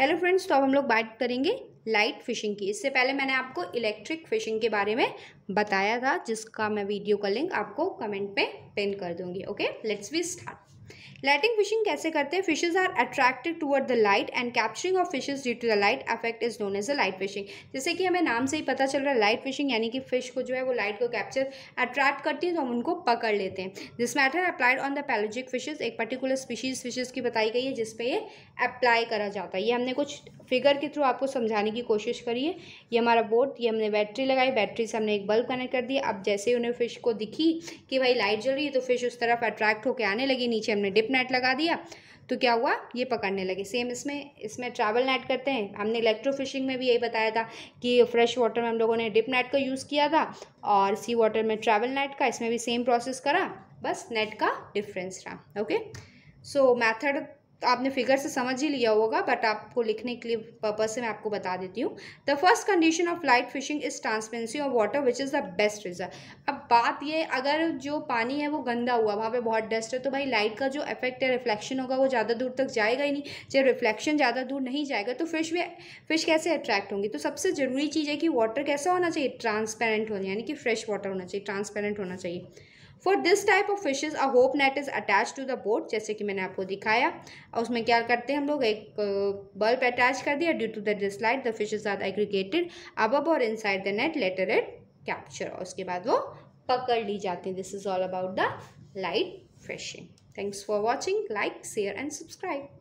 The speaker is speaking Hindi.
हेलो फ्रेंड्स तो अब हम लोग बात करेंगे लाइट फिशिंग की इससे पहले मैंने आपको इलेक्ट्रिक फिशिंग के बारे में बताया था जिसका मैं वीडियो का लिंक आपको कमेंट में पिन कर दूंगी okay let's we start lighting fishing कैसे करते हैं fishes are attracted toward the light and capturing of fishes due to the light affect is known as a light fishing जैसे कि हमें नाम से ही पता चल रहा है लाइट फिशिंग यानी कि फिश को जो है वो लाइट को कैप्चर अट्रैक्ट करती है तो हम उनको पकड़ लेते हैं this matter applied on the pelagic fishes एक पर्टिकुलर स्पीशीज फिशेज की बताई गई है जिसपे ये अप्लाई करा जाता है ये हमने कुछ फिगर के थ्रू आपको समझाने की की कोशिश करिए ये हमारा बोर्ड ये हमने बैटरी लगाई बैटरी से हमने एक बल्ब कनेक्ट कर दिया अब जैसे ही उन्हें फ़िश को दिखी कि भाई लाइट जल रही है तो फिश उस तरफ अट्रैक्ट होकर आने लगी नीचे हमने डिप नेट लगा दिया तो क्या हुआ ये पकड़ने लगे सेम इसमें इसमें ट्रैवल नेट करते हैं हमने इलेक्ट्रो फिशिंग में भी यही बताया था कि फ्रेश वाटर में हम लोगों ने डिप नेट का यूज़ किया था और सी वाटर में ट्रैवल नेट का इसमें भी सेम प्रोसेस करा बस नेट का डिफरेंस रहा ओके सो मैथड तो आपने फिगर से समझ ही लिया होगा बट आपको लिखने के लिए पर्पज से मैं आपको बता देती हूँ the first condition of light fishing is transparency of water which is the best result अब बात ये अगर जो पानी है वो गंदा हुआ वहाँ पे बहुत डस्ट है तो भाई लाइट का जो इफेक्ट है रिफ्लेक्शन होगा वो ज़्यादा दूर तक जाएगा ही नहीं जब रिफ्लेक्शन ज़्यादा दूर नहीं जाएगा तो फिश भी फिश कैसे अट्रैक्ट होंगी तो सबसे ज़रूरी चीज़ है कि वाटर कैसा होना चाहिए ट्रांसपेरेंट होना यानी कि फ्रेश वाटर होना चाहिए ट्रांसपेरेंट होना चाहिए for this type of fishes a hoop net is attach to the boat जैसे कि मैंने आपको दिखाया और उसमें क्या करते हैं हम लोग एक बल्ब अटैच कर दिया due to the this the fishes are aggregated अबब और inside the net later it capture और उसके बाद वो पकड़ ली जाती हैं this is all about the light fishing thanks for watching like share and subscribe